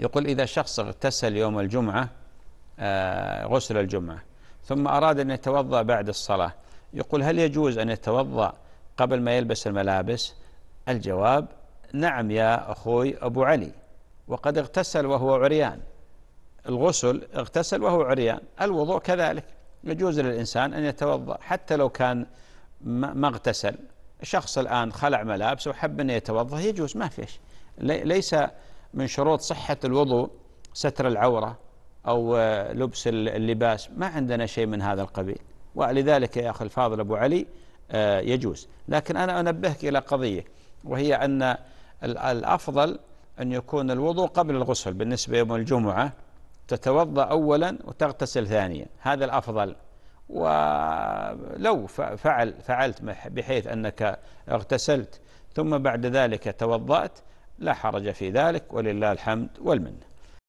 يقول إذا شخص اغتسل يوم الجمعة آه، غسل الجمعة ثم أراد أن يتوضأ بعد الصلاة يقول هل يجوز أن يتوضأ قبل ما يلبس الملابس الجواب نعم يا أخوي أبو علي وقد اغتسل وهو عريان الغسل اغتسل وهو عريان الوضوء كذلك يجوز للإنسان أن يتوضأ حتى لو كان ما اغتسل شخص الآن خلع ملابسه وحب أن يتوضأ يجوز ما فيش ليس من شروط صحة الوضوء ستر العورة أو آه، لبس اللباس ما عندنا شيء من هذا القبيل ولذلك يا أخي الفاضل أبو علي آه، يجوز لكن أنا أنبهك إلى قضية وهي أن الأفضل أن يكون الوضوء قبل الغسل بالنسبة يوم الجمعة تتوضأ أولا وتغتسل ثانيا هذا الأفضل ولو فعل فعلت بحيث أنك اغتسلت ثم بعد ذلك توضأت لا حرج في ذلك ولله الحمد والمنه